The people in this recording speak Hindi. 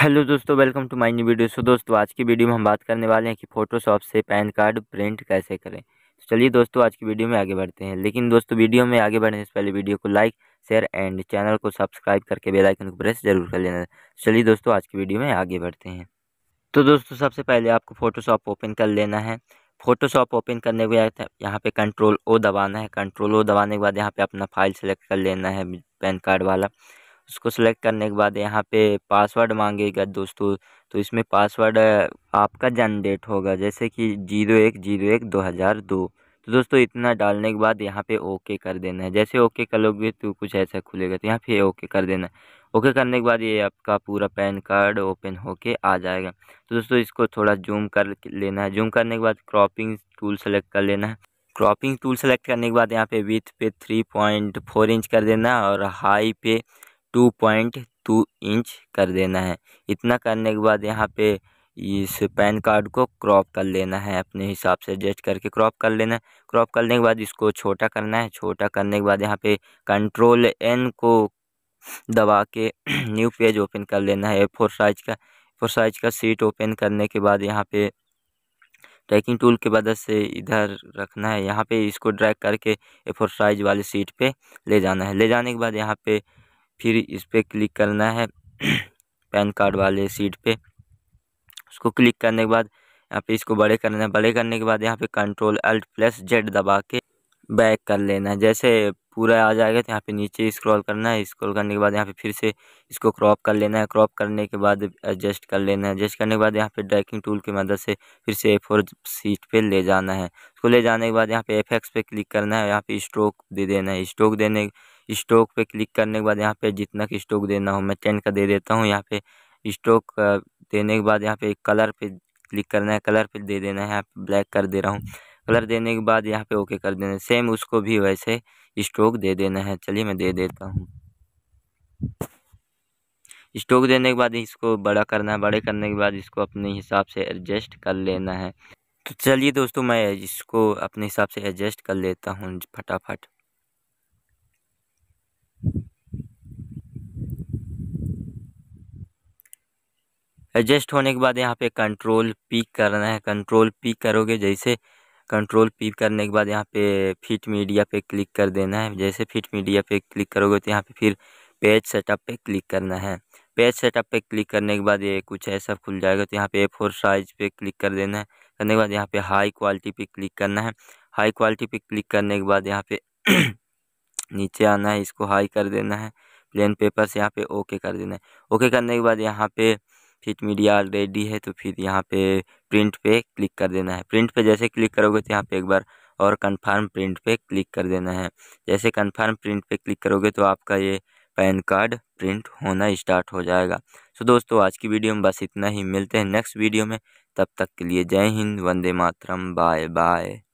हेलो दोस्तों welcome to my new video so दोस्तों आज की वीडियो में हम बात करने वाले हैं कि फ़ोटोशॉप से पैन कार्ड प्रिंट कैसे करें तो चलिए दोस्तों आज की वीडियो में आगे बढ़ते हैं लेकिन दोस्तों वीडियो में आगे बढ़ने से पहले वीडियो को लाइक शेयर एंड चैनल को सब्सक्राइब करके बेलाइकन को प्रेस जरूर कर लेना तो चलिए दोस्तों आज की वीडियो में आगे बढ़ते हैं तो दोस्तों सबसे पहले आपको फ़ोटोशॉप ओपन कर लेना है फ़ोटोशॉप ओपन करने के बाद यहाँ पे कंट्रोल ओ दबाना है कंट्रोल ओ दबाने के बाद यहाँ पे अपना फाइल सेलेक्ट कर लेना है पैन कार्ड वाला उसको सेलेक्ट करने के बाद यहाँ पे पासवर्ड मांगेगा दोस्तों तो इसमें पासवर्ड आपका डेट होगा जैसे कि जीरो एक जीरो एक दो हज़ार दो तो दोस्तों इतना डालने के बाद यहाँ पे ओके कर देना है जैसे ओके कर लोगे तो कुछ ऐसा खुलेगा तो यहाँ पे ओके कर देना है ओके करने के बाद ये आपका पूरा पैन कार्ड ओपन होके आ जाएगा तो दोस्तों इसको थोड़ा जूम कर लेना है जूम करने के बाद क्रॉपिंग टूल सेलेक्ट कर लेना है क्रॉपिंग टूल सेलेक्ट करने के बाद यहाँ पे विथ पे थ्री पॉइंट फोर इंच कर देना है और हाई पे टू पॉइंट टू इंच कर देना है इतना करने के बाद यहाँ पे इस पैन कार्ड को क्रॉप कर लेना है अपने हिसाब से एडजस्ट करके क्रॉप कर लेना है क्रॉप करने के बाद इसको छोटा करना है छोटा करने के बाद यहाँ पे कंट्रोल एन को दबा के न्यू पेज ओपन कर लेना है फोर साइज का फोर साइज का सीट ओपन करने के बाद यहाँ पे ट्रैकिंग टूल की मदद से इधर रखना है यहाँ पे इसको ड्रैग करके ए फोर साइज वाली सीट पे ले जाना है ले जाने के बाद यहाँ पे फिर इस पर क्लिक करना है पैन कार्ड वाले सीट पे उसको क्लिक करने के बाद यहाँ पे इसको बड़े करना है बड़े करने के बाद यहाँ पे कंट्रोल अल्ट प्लस जेड दबा के बैक कर लेना है जैसे पूरा आ जाएगा तो यहाँ पे नीचे स्क्रॉल करना है स्क्रॉल करने के बाद यहाँ पे फिर से इसको क्रॉप कर लेना है क्रॉप करने के बाद एडजस्ट कर लेना है एडजस्ट करने के बाद यहाँ पे ड्रैकिंग टूल की मदद से फिर से ए फोर सीट पे ले जाना है उसको ले जाने के बाद यहाँ पे एफ एक्स पे क्लिक करना है यहाँ पे स्ट्रोक दे देना है स्ट्रोक देने स्टॉक पे क्लिक करने के बाद यहाँ पे जितना की स्टॉक देना हो मैं टेन का दे देता हूँ यहाँ पे स्टॉक देने के बाद यहाँ पे कलर पे क्लिक करना है कलर पे दे देना है यहाँ ब्लैक कर दे रहा हूँ कलर देने के बाद यहाँ पे ओके कर देना है सेम उसको भी वैसे स्टॉक दे देना है चलिए मैं दे देता हूँ स्टॉक देने के बाद इसको बड़ा करना है बड़े करने के बाद इसको अपने हिसाब से एडजस्ट कर लेना है तो चलिए दोस्तों मैं इसको अपने हिसाब से एडजस्ट कर लेता हूँ फटाफट एडजस्ट होने के बाद यहाँ पे कंट्रोल पिक करना है कंट्रोल पिक करोगे जैसे कंट्रोल पिक करने के बाद यहाँ पे फिट मीडिया पे क्लिक कर देना है जैसे फिट मीडिया पे क्लिक करोगे तो यहाँ पे फिर पेज सेटअप पे क्लिक करना है पेज सेटअप पे क्लिक करने के बाद ये कुछ ऐसा खुल जाएगा तो यहाँ पे ए फोर साइज पे क्लिक कर देना है करने के बाद यहाँ पे हाई क्वालिटी पे क्लिक करना है हाई क्वालिटी पे क्लिक करने के बाद यहाँ पे नीचे आना है इसको हाई कर देना है प्लेन पेपर से यहाँ पे ओके कर देना है ओके करने के बाद यहाँ पे फिट मीडिया ऑलरेडी है तो फिर यहाँ पे प्रिंट पे क्लिक कर देना है प्रिंट पे जैसे क्लिक करोगे तो यहाँ पे एक बार और कंफर्म प्रिंट पे क्लिक कर देना है जैसे कंफर्म प्रिंट पे क्लिक करोगे तो आपका ये पैन कार्ड प्रिंट होना स्टार्ट हो जाएगा सो दोस्तों आज की वीडियो में बस इतना ही मिलते हैं नेक्स्ट वीडियो में तब तक के लिए जय हिंद वंदे मातरम बाय बाय